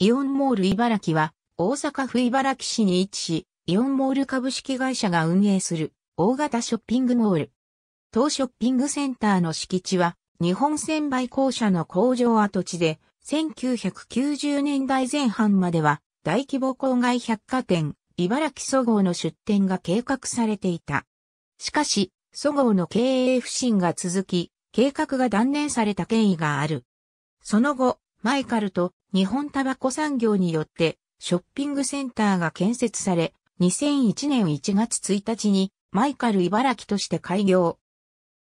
イオンモール茨城は、大阪府茨城市に位置し、イオンモール株式会社が運営する大型ショッピングモール。当ショッピングセンターの敷地は、日本専売公社の工場跡地で、1990年代前半までは、大規模郊外百貨店、茨城総合の出店が計画されていた。しかし、総合の経営不振が続き、計画が断念された経緯がある。その後、マイカルと日本タバコ産業によってショッピングセンターが建設され、2001年1月1日にマイカル茨城として開業。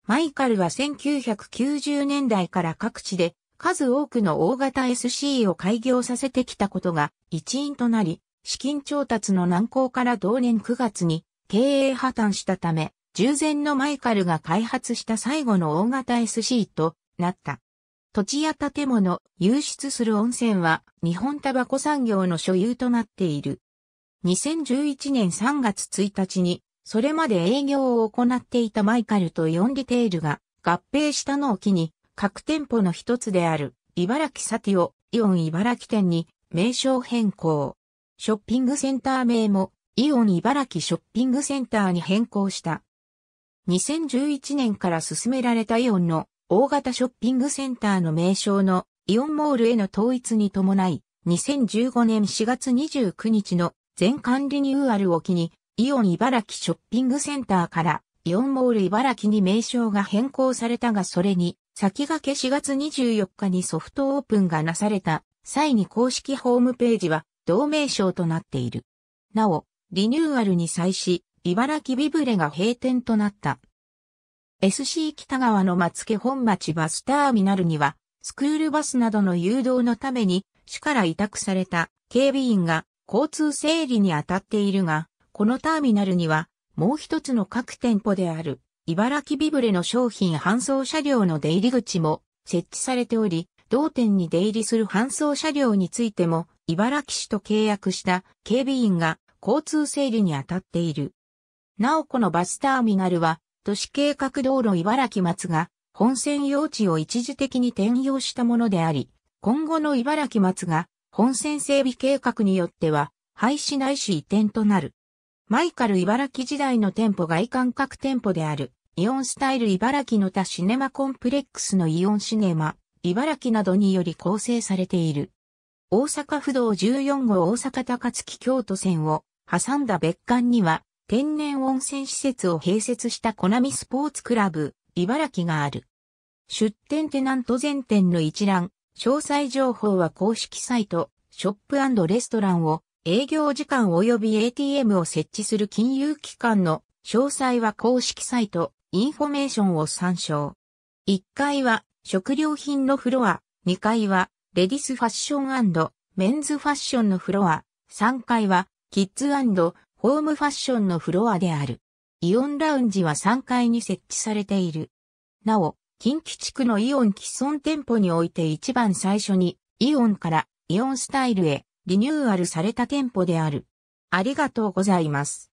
マイカルは1990年代から各地で数多くの大型 SC を開業させてきたことが一因となり、資金調達の難航から同年9月に経営破綻したため、従前のマイカルが開発した最後の大型 SC となった。土地や建物、湧出する温泉は日本タバコ産業の所有となっている。2011年3月1日に、それまで営業を行っていたマイカルとヨンリテールが合併したのを機に、各店舗の一つである、茨城サティオ、イオン茨城店に名称変更。ショッピングセンター名も、イオン茨城ショッピングセンターに変更した。2011年から進められたイオンの大型ショッピングセンターの名称のイオンモールへの統一に伴い、2015年4月29日の全館リニューアルを機に、イオン茨城ショッピングセンターからイオンモール茨城に名称が変更されたがそれに、先駆け4月24日にソフトオープンがなされた際に公式ホームページは同名称となっている。なお、リニューアルに際し、茨城ビブレが閉店となった SC 北川の松家本町バスターミナルには、スクールバスなどの誘導のために、市から委託された警備員が交通整理に当たっているが、このターミナルには、もう一つの各店舗である、茨城ビブレの商品搬送車両の出入り口も設置されており、同店に出入りする搬送車両についても、茨城市と契約した警備員が交通整理に当たっている。なおこのバスターミナルは、都市計画道路茨城松が本線用地を一時的に転用したものであり、今後の茨城松が本線整備計画によっては廃止ないし移転となる。マイカル茨城時代の店舗外観各店舗であるイオンスタイル茨城の他シネマコンプレックスのイオンシネマ、茨城などにより構成されている。大阪府道14号大阪高槻京都線を挟んだ別館には天然温泉施設を併設したコナミスポーツクラブ、茨城がある。出店テナント全店の一覧、詳細情報は公式サイト、ショップレストランを、営業時間及び ATM を設置する金融機関の詳細は公式サイト、インフォメーションを参照。1階は食料品のフロア、2階はレディスファッションメンズファッションのフロア、3階はキッズホームファッションのフロアである。イオンラウンジは3階に設置されている。なお、近畿地区のイオン既存店舗において一番最初にイオンからイオンスタイルへリニューアルされた店舗である。ありがとうございます。